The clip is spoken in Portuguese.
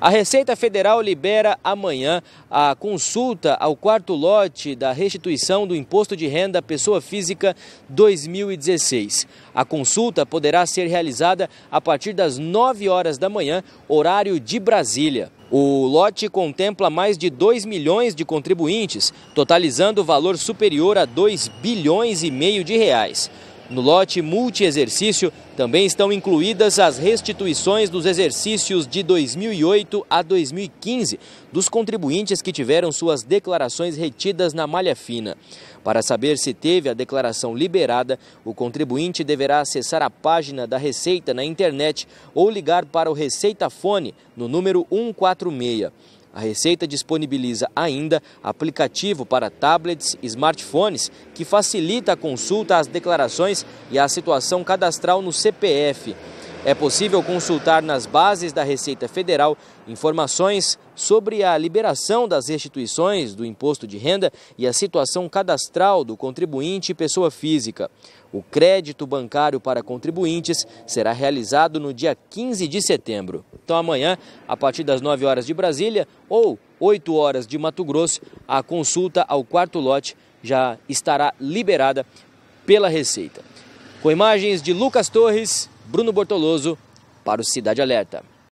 A Receita Federal libera amanhã a consulta ao quarto lote da restituição do Imposto de Renda Pessoa Física 2016. A consulta poderá ser realizada a partir das 9 horas da manhã, horário de Brasília. O lote contempla mais de 2 milhões de contribuintes, totalizando valor superior a 2 bilhões e meio de reais. No lote multi-exercício também estão incluídas as restituições dos exercícios de 2008 a 2015 dos contribuintes que tiveram suas declarações retidas na malha fina. Para saber se teve a declaração liberada, o contribuinte deverá acessar a página da Receita na internet ou ligar para o Receita Fone no número 146. A Receita disponibiliza ainda aplicativo para tablets e smartphones que facilita a consulta às declarações e à situação cadastral no CPF. É possível consultar nas bases da Receita Federal informações sobre a liberação das restituições do imposto de renda e a situação cadastral do contribuinte e pessoa física. O crédito bancário para contribuintes será realizado no dia 15 de setembro. Então amanhã, a partir das 9 horas de Brasília ou 8 horas de Mato Grosso, a consulta ao quarto lote já estará liberada pela Receita. Com imagens de Lucas Torres, Bruno Bortoloso para o Cidade Alerta.